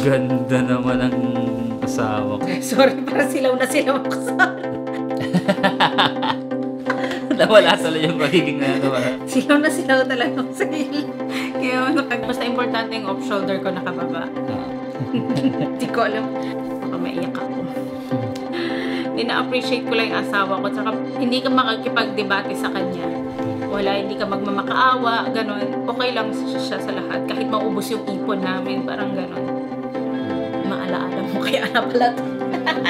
Ganda naman ang asawa ko. Sorry, para silaw na silaw ako sa... Nawala talaga yung pagiging nagawa. silaw na silaw talaga ako sa hill. Kaya ano, kapag basta importante yung off-shoulder ko nakababa. Ah. Hindi ko alam. Baka maiyak ako. Ina-appreciate ko lang yung asawa ko. Tsaka hindi ka makakipag-debate sa kanya wala, hindi ka magmamakaawa, ganun. Okay lang siya sa lahat. Kahit maubos yung ipon namin, parang ganun maalaala mo kaya na pala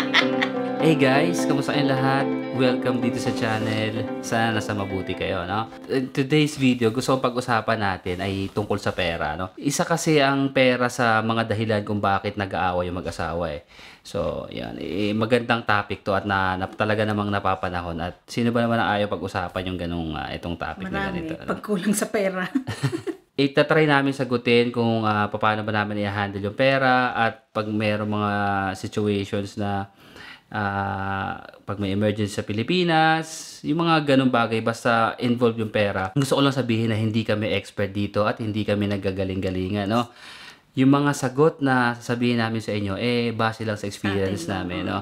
hey guys, kamusta kayong lahat? Welcome dito sa channel. Sana nasa mabuti kayo, no? Eh, today's video, gusto kong pag-usapan natin ay tungkol sa pera, no? Isa kasi ang pera sa mga dahilan kung bakit nag-aaway yung mag-asawa, eh. So, yan. Eh, magandang topic to at na, na, talaga namang napapanahon. At sino ba naman ang ayaw pag-usapan yung ganung uh, itong topic Marami. na ganito? Marami. Pagkulang sa pera. itatry namin sagutin kung uh, ah, paano ba namin i-handle yung pera at pag mayroong mga situations na uh, pag may emergency sa Pilipinas, yung mga ganong bagay, basta involve yung pera. Gusto ko lang sabihin na hindi kami expert dito at hindi kami nagagaling-galingan, no? Yung mga sagot na sasabihin namin sa inyo, eh, base lang sa experience Atin, namin, no?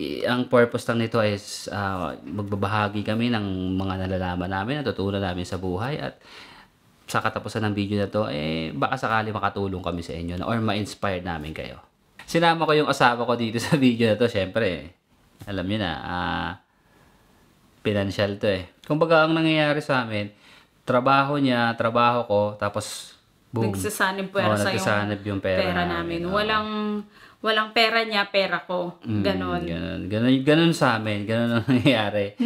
I ang purpose lang nito is uh, magbabahagi kami ng mga nalalaman namin, natutunan namin sa buhay at sa katapusan ng video na to, eh baka sakali makatulong kami sa inyo na, or ma-inspire namin kayo. Sinama ko yung asawa ko dito sa video na to, syempre. eh, Alam niyo na, ah, financial to eh. Kumbaga ang nangyayari sa amin, trabaho niya, trabaho ko, tapos boom. Nagsasanib pera oh, sa yung, yung pera, pera namin. namin. Oh. Walang walang pera niya, pera ko. Mm, ganon. Mm, ganon. Ganon, ganon sa amin. Ganon ang nangyayari.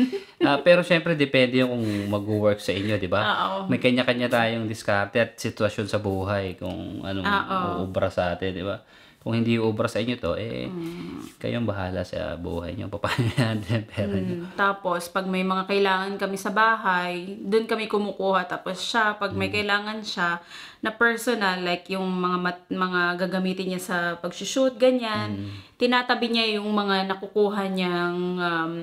uh, pero syempre, depende yung kung mag-work sa inyo, di ba? Ah, May kanya-kanya tayong diskarte at sitwasyon sa buhay kung anong ah, uubra sa atin, di ba? kung hindi ubra sa inyo to, eh, mm. kayong bahala sa buhay nyo, paano yung pera mm. nyo. Tapos, pag may mga kailangan kami sa bahay, dun kami kumukuha. Tapos siya, pag mm. may kailangan siya na personal, like yung mga mat, mga gagamitin niya sa pag-shoot, ganyan, mm. tinatabi niya yung mga nakukuha niyang um,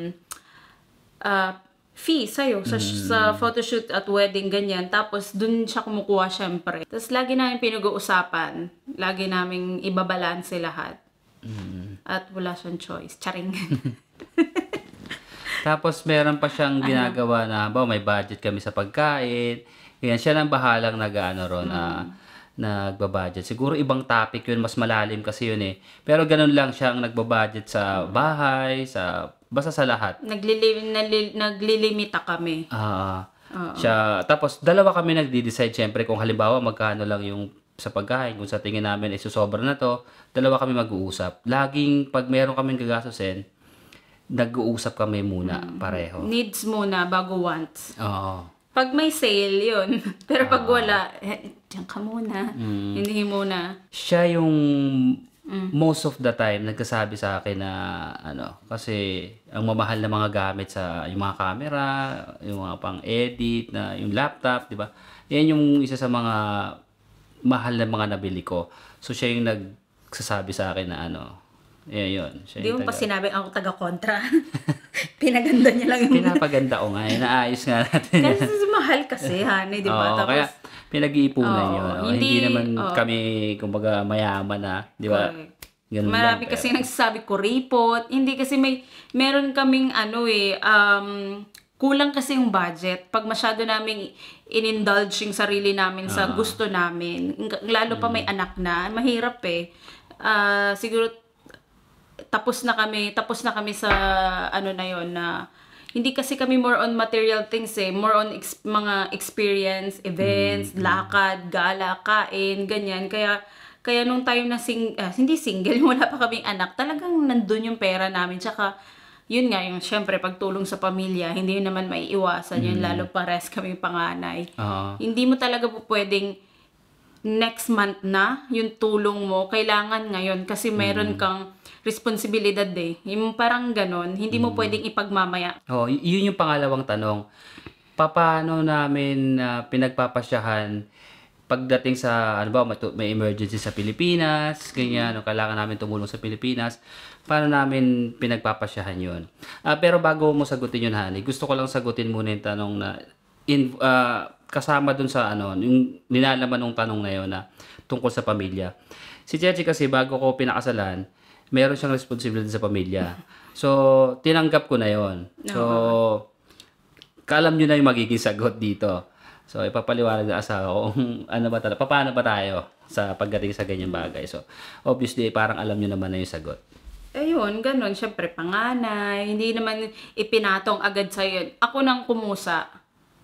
uh, fee sa'yo sa, mm. sa photoshoot at wedding, ganyan. Tapos, dun siya kumukuha syempre. Tapos, lagi namin pinag-uusapan. Lagi namin ibabalanse lahat. Mm. At wala siyang choice. Charing. Tapos, meron pa siyang ano? ginagawa na, ba, may budget kami sa pagkain. Ganyan, siya lang bahalang nag-ano ron, ah, mm. uh, nagbabudget. Siguro ibang topic yun, mas malalim kasi yun eh. Pero ganun lang siya siyang nagbabudget sa mm. bahay, sa Basta sa lahat. Naglilim, nalil, naglilimita kami. Ah. Uh, siya, tapos dalawa kami nagdi-decide syempre kung halimbawa magkano lang yung sa pagkain, kung sa tingin namin ay susobra na to, dalawa kami mag-uusap. Laging pag meron kaming gagastusin, nag-uusap kami muna mm. pareho. Needs muna bago wants. Oo. Pag may sale, yun. Pero pag Oo. Ah. wala, eh, diyan ka muna. Mm. Hindi muna. Siya yung mm. most of the time nagkasabi sa akin na ano, kasi ang mamahal na mga gamit sa yung mga camera, yung mga pang-edit na yung laptop, 'di ba? Yan yung isa sa mga mahal na mga nabili ko. So siya yung nagsasabi sa akin na ano, Yeah, yun. Siya Di mo pa sinabi ako taga-kontra. Pinaganda niya lang yung... Pinapaganda o nga. Eh, naayos nga natin. kasi mahal kasi, honey, di ba? Oo, Tapos, kaya, pinag-iipunan oh, yun. hindi, hindi naman oh. kami, kumbaga, mayaman na, di ba? Ganun Marami lang, kasi pero. nagsasabi ko, ripot. Hindi kasi may, meron kaming ano eh, um, kulang kasi yung budget. Pag masyado namin inindulge yung sarili namin sa uh-huh. gusto namin, lalo pa may mm. anak na, mahirap eh. Uh, siguro, tapos na kami, tapos na kami sa ano na yon na uh, hindi kasi kami more on material things eh. More on ex- mga experience, events, mm-hmm. lakad, gala, kain, ganyan. Kaya, kaya nung time na sing- uh, hindi single, wala pa kaming anak, talagang nandun yung pera namin. Tsaka, yun nga yung syempre pagtulong sa pamilya, hindi yun naman maiiwasan mm. yun, mm-hmm. lalo pares kami panganay. Uh-huh. Hindi mo talaga po pwedeng next month na yung tulong mo, kailangan ngayon kasi meron mm. kang responsibilidad eh. Yung parang ganon, hindi mo mm. pwedeng ipagmamaya. Oo, oh, yun yung pangalawang tanong. Paano namin uh, pinagpapasyahan pagdating sa ano ba may emergency sa Pilipinas, ganyan, no, kailangan namin tumulong sa Pilipinas. Paano namin pinagpapasyahan 'yon? Uh, ah, pero bago mo sagutin 'yon, Hani, gusto ko lang sagutin muna 'yung tanong na in, uh, kasama dun sa ano, yung nilalaman ng tanong na 'yon na tungkol sa pamilya. Si Chechi kasi bago ko pinakasalan, meron siyang responsibility sa pamilya. So, tinanggap ko na yon. So, kalam nyo na yung magiging sagot dito. So, ipapaliwanag na asawa ko kung ano ba talaga, paano ba tayo sa pagdating sa ganyang bagay. So, obviously, parang alam nyo naman na yung sagot. Ayun, ganun. Siyempre, panganay. Hindi naman ipinatong agad sa'yo. Ako nang kumusa.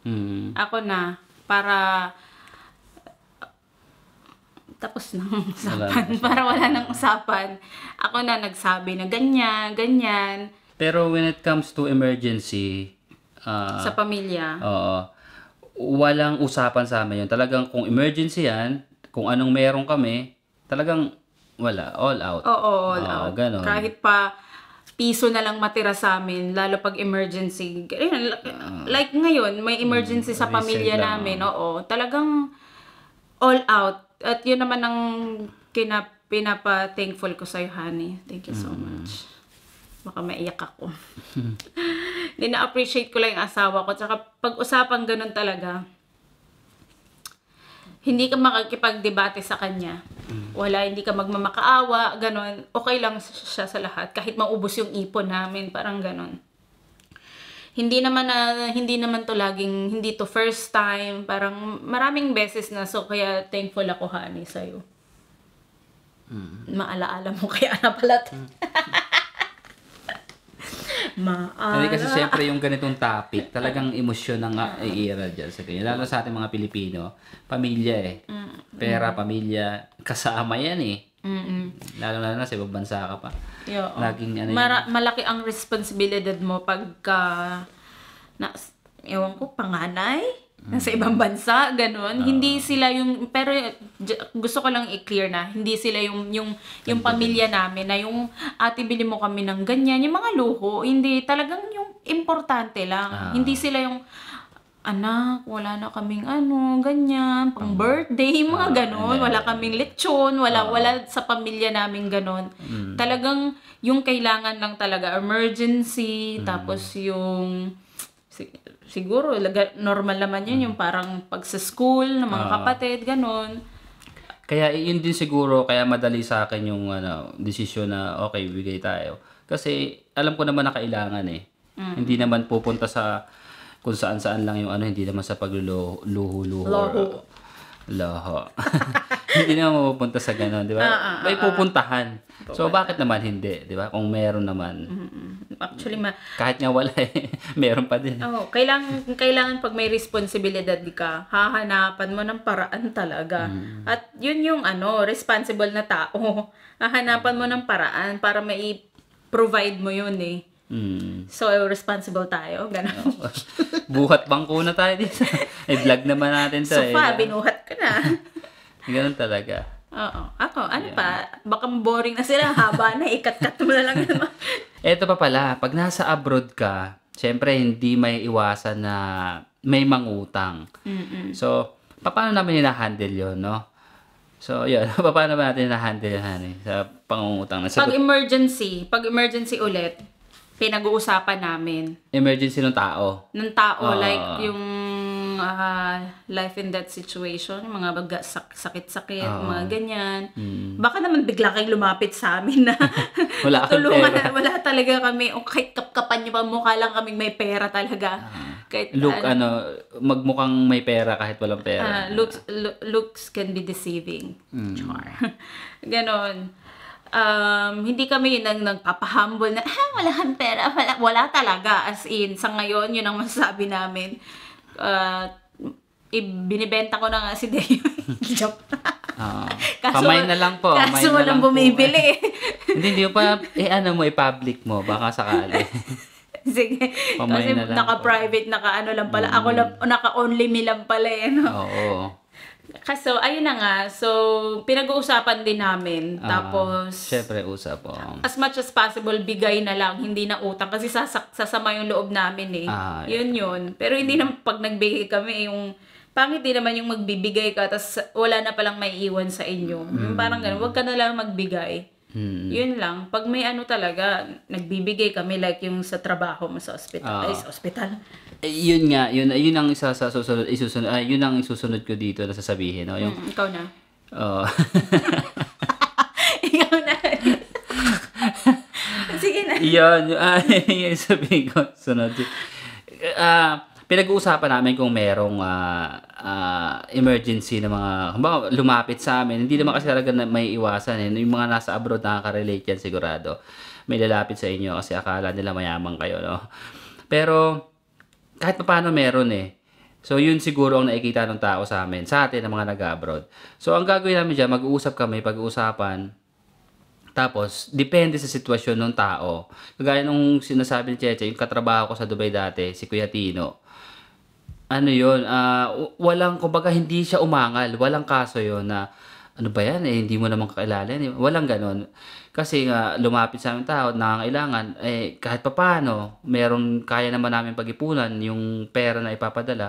Hmm. Ako na. Para tapos na ang usapan. Wala Para wala nang usapan. Ako na nagsabi na ganyan, ganyan. Pero when it comes to emergency, uh, sa pamilya. Oo. Walang usapan sa amin yun. Talagang kung emergency yan, kung anong meron kami, talagang wala. All out. Oo, all Oo, ah, out. Ganun. Kahit pa piso na lang matira sa amin, lalo pag emergency. Ah. Like ngayon, may emergency uh, sa pamilya namin. Oo. Talagang all out at yun naman ang kina, pinapa-thankful ko sa'yo, honey. Thank you so mm. much. Baka maiyak ako. Hindi na-appreciate ko lang yung asawa ko. Tsaka pag-usapan ganun talaga, hindi ka makakipagdebate sa kanya. Mm. Wala, hindi ka magmamakaawa, ganun. Okay lang siya sa lahat. Kahit maubos yung ipon namin, parang ganun hindi naman na hindi naman to laging hindi to first time, parang maraming beses na so kaya thankful ako Hani sa iyo. Mm. Maalaala mo kaya na pala. Mm. Maala. Kasi, kasi siyempre yung ganitong topic, talagang emosyon ang ah, iira dyan sa kanya. Lalo sa ating mga Pilipino, pamilya eh. Mm. Pera, pamilya, kasama yan eh. Mm-mm. Lalo na na sa ibang bansa ka pa. Yo, oh. Laging, ano, Mara- malaki ang responsibilidad mo pagka na, ewan ko, panganay? Mm. Nasa ibang mm. bansa, ganun. Uh, hindi sila yung, pero gusto ko lang i-clear na, hindi sila yung, yung, yung pamilya namin na yung ate bili mo kami ng ganyan, yung mga luho, hindi, talagang yung importante lang. Uh, hindi sila yung, anak, wala na kaming ano, ganyan, pang birthday, mga ah, ganon. Wala kaming lechon, wala, ah. wala sa pamilya namin ganon. Mm. Talagang yung kailangan lang talaga, emergency, mm. tapos yung siguro normal naman yun mm. yung parang pagsa school ng mga ah. kapatid ganon kaya yun din siguro kaya madali sa akin yung ano desisyon na okay bigay tayo kasi alam ko naman na kailangan eh mm-hmm. hindi naman pupunta sa kung saan-saan lang yung ano, hindi naman sa pagluluho-luho. Loho. Loho. hindi naman mapupunta sa ganun, di ba? Ah, ah, May ah, ah. pupuntahan. so, bakit naman hindi, di ba? Kung meron naman. Mm-hmm. Actually, ma... Kahit nga wala eh, meron pa din. Oo, oh, kailangan, kailangan pag may responsibilidad ka, hahanapan mo ng paraan talaga. Mm. At yun yung ano, responsible na tao. Hahanapan mo ng paraan para mai provide mo yun eh. Mm. So, responsible tayo. Ganun. No. Buhat bangko na tayo dito. I-vlog eh, naman natin to. So eh, binuhat ko na. ganun talaga. Oo. Ako, ano yeah. pa? Baka boring na sila. Haba na. Ikat-cut mo na lang naman. Ito pa pala. Pag nasa abroad ka, syempre hindi may iwasan na may mangutang. Mm-mm. So, paano namin hinahandle yon no? So, yun. paano ba natin hinahandle yun, honey? Sa pangungutang na sagot. Pag emergency. Pag emergency ulit, pinag-uusapan namin. Emergency ng tao? Ng tao. Uh, like yung uh, life in that situation, yung mga baga, sakit-sakit, uh, mga ganyan. Mm. Baka naman bigla kayong lumapit sa amin na wala tulungan na, wala talaga kami, o kahit kapkapan niyo pa, mukha lang kami may pera talaga. Uh, kahit, look, uh, ano, magmukhang may pera kahit walang pera. Uh, looks, lo- looks can be deceiving. Mm. Char. Ganon um, hindi kami yun ang nagpapahumble na, ah, wala kang pera, wala, wala talaga. As in, sa ngayon, yun ang masasabi namin. Uh, binibenta ko na nga si Deo. Joke. Uh, kaso, kamay na lang po. Kaso mo lang bumibili. hindi, hindi pa, eh ano mo, i-public mo, baka sakali. Sige. Pamay kasi na naka-private, naka-ano lang pala. Mm. Ako lang, naka-only me lang pala eh. No? Oo. Kaso, ayun na nga. So, pinag-uusapan din namin. Ah, tapos, syempre, usap. Oh. As much as possible, bigay na lang. Hindi na utang. Kasi sasak, sasama yung loob namin eh. Uh, yun yeah. yun. Pero hindi mm. naman pag nagbigay kami yung pangit din naman yung magbibigay ka tapos wala na palang may iwan sa inyo. Mm. Parang ganun. Huwag ka na lang magbigay. Mm. Yun lang. Pag may ano talaga, nagbibigay kami like yung sa trabaho mo sa hospital. Uh, ah. ay, sa ospital. Eh, yun nga, yun, yun ang isa sa susunod, isusunod, ay, yun ang isusunod ko dito na sasabihin. No? Yung, mm, ikaw na. Oo. Uh, ikaw na. Sige na. Yun, uh, yun sabihin ko. Sunod. Ah, uh, pinag-uusapan namin kung merong uh, uh, emergency na mga kumbaga, lumapit sa amin. Hindi naman kasi talaga na may iwasan. Eh. Yung mga nasa abroad nakaka-relate yan sigurado. May lalapit sa inyo kasi akala nila mayaman kayo. No? Pero kahit paano meron eh. So yun siguro ang nakikita ng tao sa amin, sa atin ng mga nag-abroad. So ang gagawin namin dyan, mag-uusap kami, pag-uusapan, tapos, depende sa sitwasyon ng tao. Kagaya nung sinasabi ni Cheche, yung katrabaho ko sa Dubai dati, si Kuya Tino ano yon uh, ah, walang kumbaga hindi siya umangal walang kaso yon na ano ba yan eh hindi mo naman kakilala eh. walang ganon kasi nga uh, lumapit sa aming tao nangangailangan eh kahit papaano meron kaya naman namin pag yung pera na ipapadala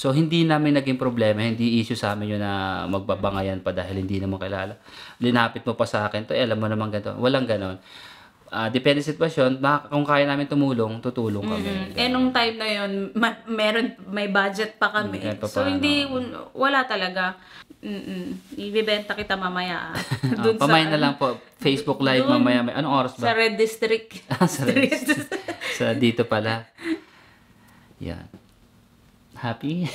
So, hindi namin naging problema, hindi issue sa amin yun na magbabangayan pa dahil hindi naman kilala. Linapit mo pa sa akin to, eh, alam mo naman ganito. Walang ganon uh, depende sa sitwasyon, baka kung kaya namin tumulong, tutulong kami. Mm-hmm. Eh, nung time na 'yon, ma- meron, may budget pa kami. Mm, so, hindi, un- wala talaga. Mm-mm. Ibibenta kita mamaya. Ah. Doon oh, ah, pamain sa, na lang po. Facebook Live dun, mamaya. May, anong oras ba? Sa Red District. sa Red District. sa dito pala. Yan. Happy?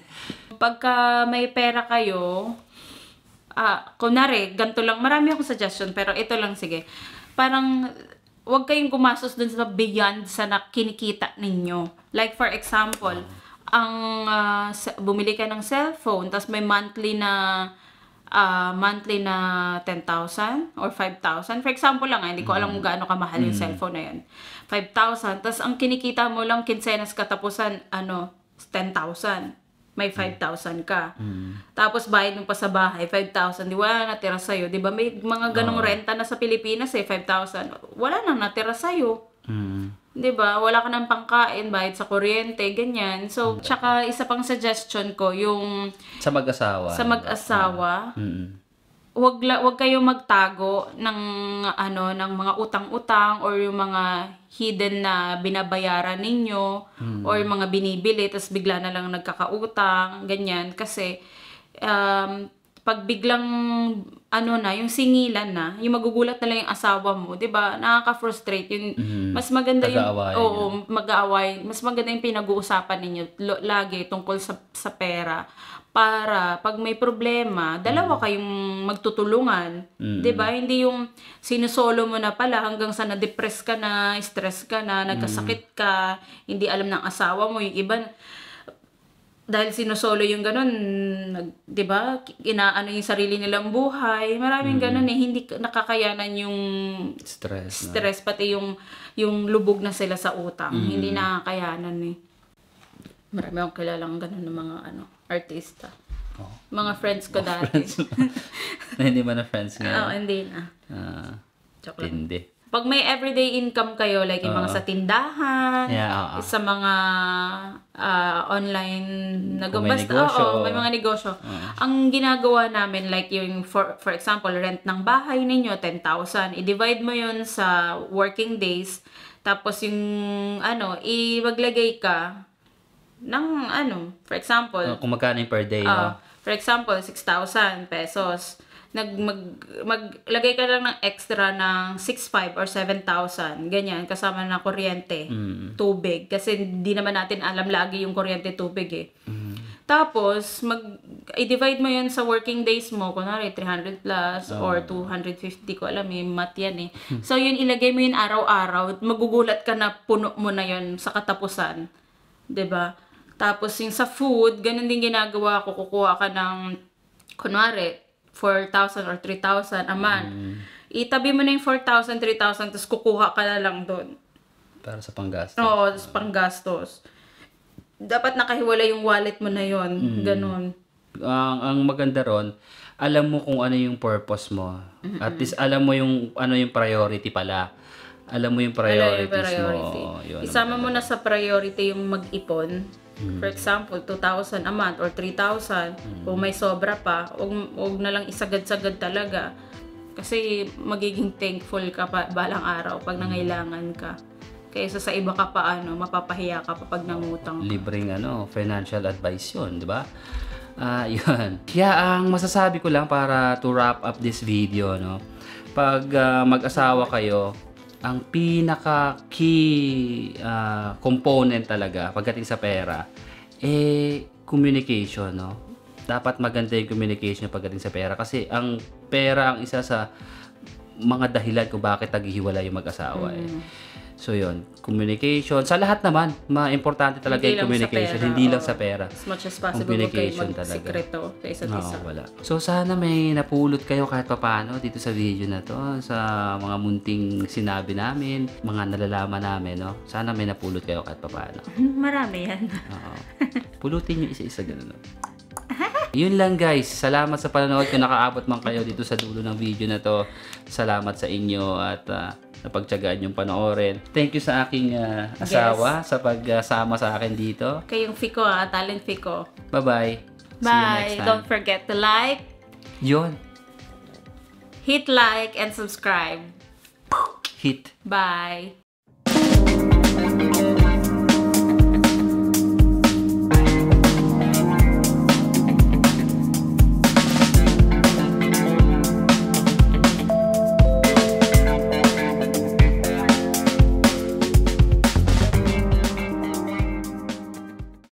Pagka may pera kayo, ah, kunwari, ganito lang. Marami akong suggestion, pero ito lang sige parang wag kayong gumastos dun sa beyond sa nakikita ninyo. Like for example, ah. ang uh, bumili ka ng cellphone, tapos may monthly na uh, monthly na 10,000 or 5,000. For example lang, hindi ko alam kung mm. gaano kamahal yung mm. cellphone na yan. 5,000. Tapos ang kinikita mo lang kinsenas katapusan, ano, 10,000 may 5,000 mm. ka. Mm. Tapos bayad mo pa sa bahay, 5,000. Di wala na natira sa'yo. Di ba may mga ganong oh. renta na sa Pilipinas eh, 5,000. Wala na, natira sa'yo. Mm. Di ba? Wala ka ng pangkain, bayad sa kuryente, ganyan. So, mm. tsaka isa pang suggestion ko, yung... Sa mag-asawa. Sa mag-asawa. Mm. mm wag wag kayo magtago ng ano ng mga utang-utang or yung mga hidden na binabayaran ninyo hmm. or mga binibili tapos bigla na lang nagkakautang ganyan kasi um, pag biglang ano na yung singilan na yung magugulat na lang yung asawa mo 'di ba nakaka-frustrate yung hmm. mas maganda yung oo mag-aaway mas maganda yung pinag-uusapan ninyo lagi tungkol sa sa pera para pag may problema, dalawa mm. kayong magtutulungan. Mm. 'Di ba? Hindi yung sinisolo mo na pala hanggang sa na-depress ka na, stress ka na, mm. nagkasakit ka, hindi alam ng asawa mo yung iba dahil sinosolo yung ganun, nag, 'di ba? Inaano yung sarili nilang buhay. Maraming mm. ganun eh hindi nakakayanan yung stress. Stress na. pati yung yung lubog na sila sa utang, mm. hindi nakakayanan eh. Marami akong kilalang ganun ng mga ano artista. Oh. Mga friends ko oh, dati. Friends na, hindi mo na friends ngayon? Oo, oh, hindi na. Ah, Joke tindi. Lang. Pag may everyday income kayo, like uh, yung mga sa tindahan, yeah, uh, sa mga uh, online, nagbasta, may basta, may mga negosyo. Uh. Ang ginagawa namin, like yung, for, for example, rent ng bahay ninyo, 10,000. I-divide mo yun sa working days. Tapos yung, ano, iwaglagay ka ng ano, for example, ah, kung magkano per day, uh, no? Ah, for example, 6,000 pesos. Nag mag, maglagay ka lang ng extra ng 65 or 7,000, ganyan kasama na kuryente, mm. tubig kasi hindi naman natin alam lagi yung kuryente tubig eh. Mm. Tapos mag i-divide mo 'yun sa working days mo, kunwari 300 plus oh. or 250 ko alam may eh, math 'yan eh. Hmm. so 'yun ilagay mo 'yun araw-araw, magugulat ka na puno mo na 'yun sa katapusan. 'di ba? Tapos yung sa food, ganun din ginagawa ko. Kukuha ka ng, kunwari, 4,000 or 3,000 a month. Mm. Itabi mo na yung 4,000, 3,000, tapos kukuha ka na lang doon. Para sa panggastos. Oo, sa panggastos. Dapat nakahiwala yung wallet mo na yon mm. Ganun. Ang, ang maganda ron, alam mo kung ano yung purpose mo. Mm-mm. At least alam mo yung ano yung priority pala alam mo yung priorities alam yung mo. Yun, Isama mo na sa priority yung mag-ipon Mm. For example, 2,000 a month or 3,000. Mm. Kung may sobra pa, huwag, huwag na lang isagad-sagad talaga. Kasi magiging thankful ka pa balang araw pag mm. nangailangan ka. Kaysa sa iba ka pa, ano, mapapahiya ka pa pag oh, nangutang Libreng ano, financial advice yun, di ba? Ah, uh, yun. Kaya ang masasabi ko lang para to wrap up this video, no? Pag uh, mag-asawa kayo, ang pinaka key uh, component talaga pagdating sa pera eh communication no dapat maganda yung communication pagdating sa pera kasi ang pera ang isa sa mga dahilan kung bakit naghihiwalay yung mag-asawa eh. mm. eh So yun, communication. Sa lahat naman, ma-importante talaga yung communication. Pera, hindi lang sa pera. As much as possible, communication huwag kayo magsikreto sa isa't Oo, isa. wala. So sana may napulot kayo kahit papaano dito sa video na to, sa mga munting sinabi namin, mga nalalaman namin. No? Sana may napulot kayo kahit papaano. Marami yan. Oo. Pulutin nyo isa-isa ganun. Yun lang guys. Salamat sa panonood. Kung nakaabot man kayo dito sa dulo ng video na to. Salamat sa inyo at uh, napagtyagaan yung panoorin. Thank you sa aking uh, asawa yes. sa pagsama uh, sa akin dito. Kayong Fico, ah, talent Fico. Bye-bye. Bye. -bye. Bye. See you next time. Don't forget to like. Yun. Hit like and subscribe. Hit. Bye.